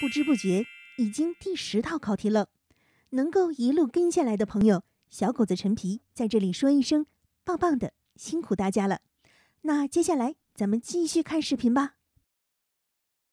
不知不觉已经第十套考题了，能够一路跟下来的朋友，小狗子陈皮在这里说一声，棒棒的，辛苦大家了。那接下来咱们继续看视频吧。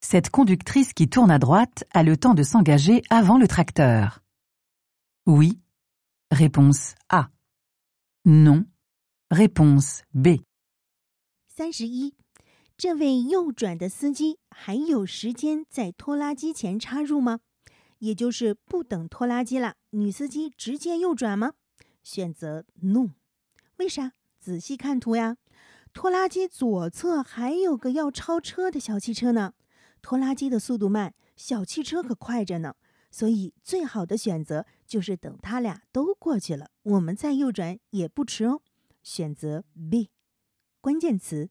Cette conductrice qui tourne à droite a le temps de s'engager avant le tracteur. Oui. Réponse A. Non. Réponse B. 三十一。这位右转的司机还有时间在拖拉机前插入吗？也就是不等拖拉机了，女司机直接右转吗？选择 No，为啥？仔细看图呀，拖拉机左侧还有个要超车的小汽车呢。拖拉机的速度慢，小汽车可快着呢，所以最好的选择就是等他俩都过去了，我们再右转也不迟哦。选择 B，关键词。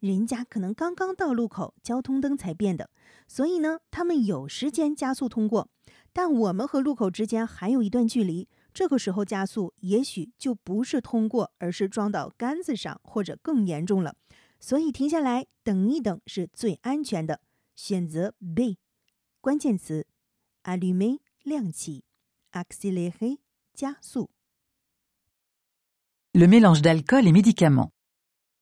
人家可能刚刚到路口，交通灯才变的，所以呢，他们有时间加速通过。但我们和路口之间还有一段距离，这个时候加速也许就不是通过，而是撞到杆子上，或者更严重了。所以停下来等一等是最安全的选择。B，关键词 a l l u m e 亮起 a c c é l é e 加速，le mélange d'alcool et médicaments。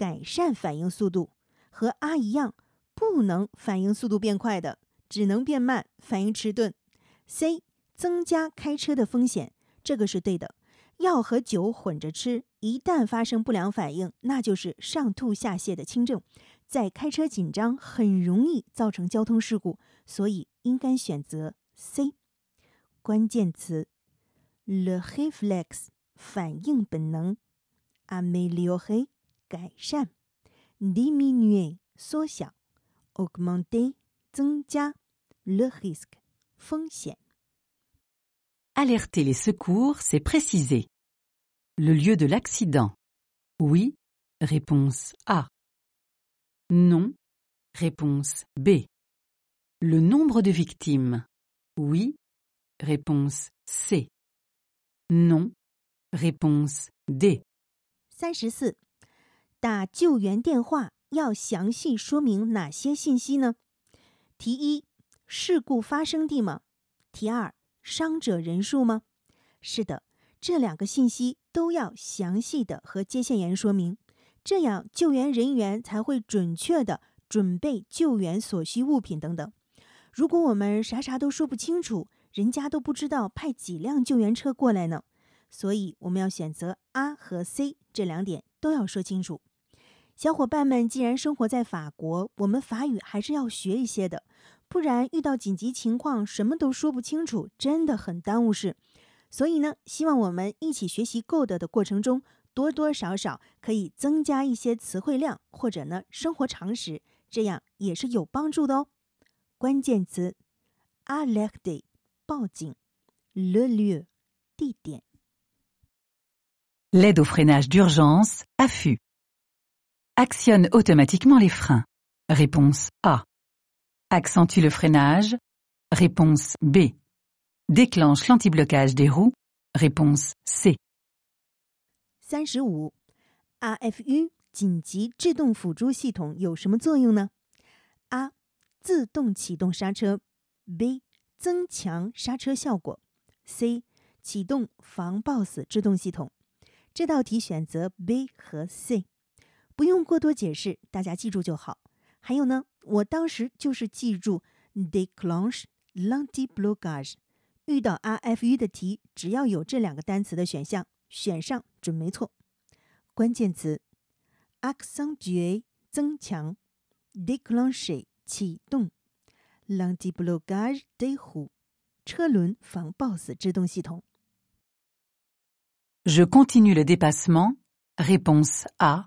改善反应速度和阿一样，不能反应速度变快的，只能变慢，反应迟钝。C 增加开车的风险，这个是对的。药和酒混着吃，一旦发生不良反应，那就是上吐下泻的轻症，在开车紧张，很容易造成交通事故，所以应该选择 C。关键词：le reflex 反应本能 a m e l i o r e r Alerter risque alerter les secours, c'est préciser. Le lieu de l'accident. Oui, réponse A. Non, réponse B. Le nombre de victimes. Oui, réponse C. Non, réponse D. 打救援电话要详细说明哪些信息呢？题一，事故发生地吗？题二，伤者人数吗？是的，这两个信息都要详细的和接线员说明，这样救援人员才会准确的准备救援所需物品等等。如果我们啥啥都说不清楚，人家都不知道派几辆救援车过来呢。所以我们要选择 A 和 C 这两点都要说清楚。小伙伴们，既然生活在法国，我们法语还是要学一些的，不然遇到紧急情况什么都说不清楚，真的很耽误事。所以呢，希望我们一起学习 “good” 的过程中，多多少少可以增加一些词汇量，或者呢生活常识，这样也是有帮助的哦。关键词 a l e r t e 报警；le lieu，地点；l'aide au freinage d'urgence，affût。Actionne automatiquement les freins. Réponse A. Accentue le freinage. Réponse B. Déclenche l'antiblocage des roues. Réponse C. 35. A. 紧急制动辅助系统有什么作用呢？A. 启动防抱死制动系统。这道题选择 B 和 C。不用过多解释，大家记住就好。还有呢，我当时就是记住 declanche、lantiblocage，遇到 r f u 的题，只要有这两个单词的选项，选上准没错。关键词：axonje 增强，declanche 启动，lantiblocage d 路 o 车轮防抱死制动系统。Je continue le dépassement. Réponse A.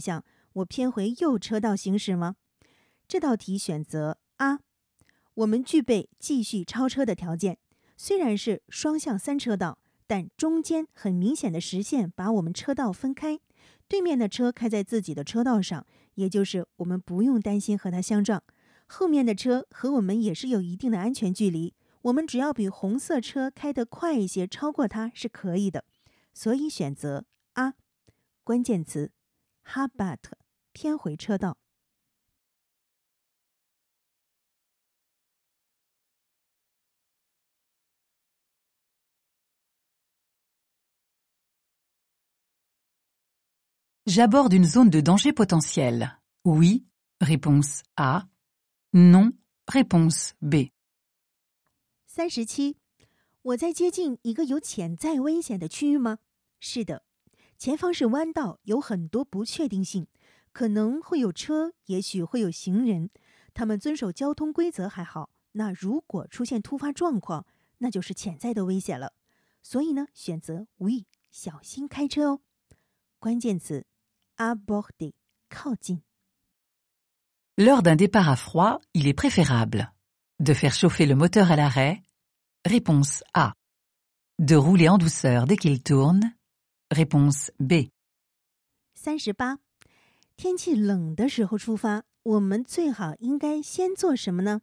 项，我偏回右车道行驶吗？这道题选择 A，我们具备继续超车的条件。虽然是双向三车道，但中间很明显的实线把我们车道分开，对面的车开在自己的车道上，也就是我们不用担心和他相撞。后面的车和我们也是有一定的安全距离，我们只要比红色车开得快一些，超过它是可以的。所以选择啊，关键词，哈巴特，偏回车道。Non. Réponse B. 三十七，我在接近一个有潜在危险的区域吗？是的，前方是弯道，有很多不确定性，可能会有车，也许会有行人。他们遵守交通规则还好，那如果出现突发状况，那就是潜在的危险了。所以呢，选择 We 小心开车哦。关键词 a p p r d c 靠近。Lors d'un départ à froid, il est préférable de faire chauffer le moteur à l'arrêt. Réponse A. De rouler en douceur dès qu'il tourne. Réponse B. 38. 天气冷的时候出发，我们最好应该先做什么呢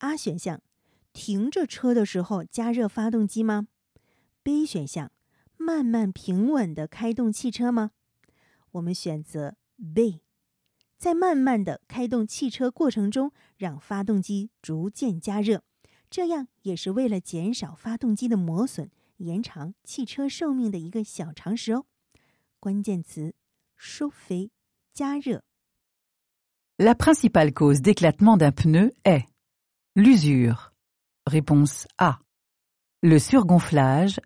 ？A 选项，慢慢平稳的开动汽车吗？我们选择 B。在慢慢的开动汽车过程中，让发动机逐渐加热，这样也是为了减少发动机的磨损，延长汽车寿命的一个小常识哦。关键词：收费、加热。La principale cause d'éclatement d'un pneu est l'usure. Réponse A. Le surgonflage.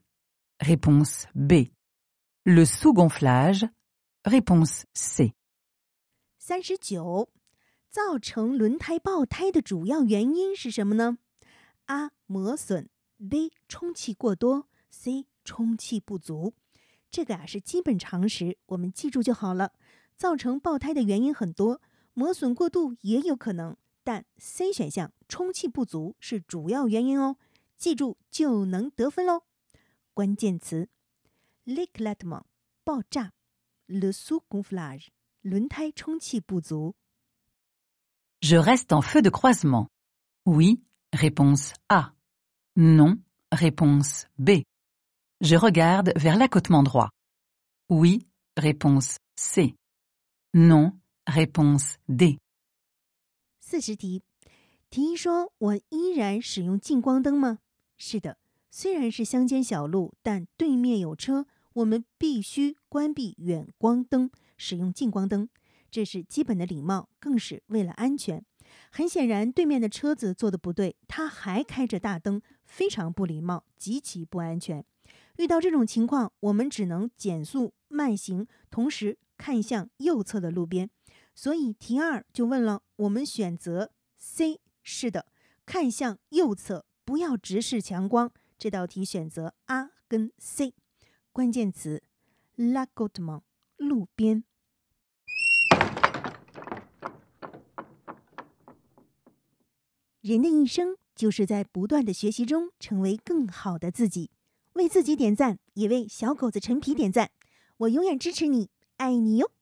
Réponse B. Le sousgonflage. Réponse C. 三十九，造成轮胎爆胎的主要原因是什么呢？啊，磨损；B，充气过多；C，充气不足。这个啊是基本常识，我们记住就好了。造成爆胎的原因很多，磨损过度也有可能，但 C 选项充气不足是主要原因哦。记住就能得分喽。关键词 l e l a t e m e n t 爆炸；le s o u n f l a g e 轮胎充气不足。Je reste en feu de croisement。oui réponse A。non réponse B。Je regarde vers l'accotement droit。oui réponse C。non réponse D。四十题，题一说我依然使用近光灯吗？是的，虽然是乡间小路，但对面有车。我们必须关闭远光灯，使用近光灯，这是基本的礼貌，更是为了安全。很显然，对面的车子做的不对，他还开着大灯，非常不礼貌，极其不安全。遇到这种情况，我们只能减速慢行，同时看向右侧的路边。所以题二就问了，我们选择 C，是的，看向右侧，不要直视强光。这道题选择 A 跟 C。关键词：拉狗的梦，路边。人的一生就是在不断的学习中成为更好的自己，为自己点赞，也为小狗子陈皮点赞。我永远支持你，爱你哟。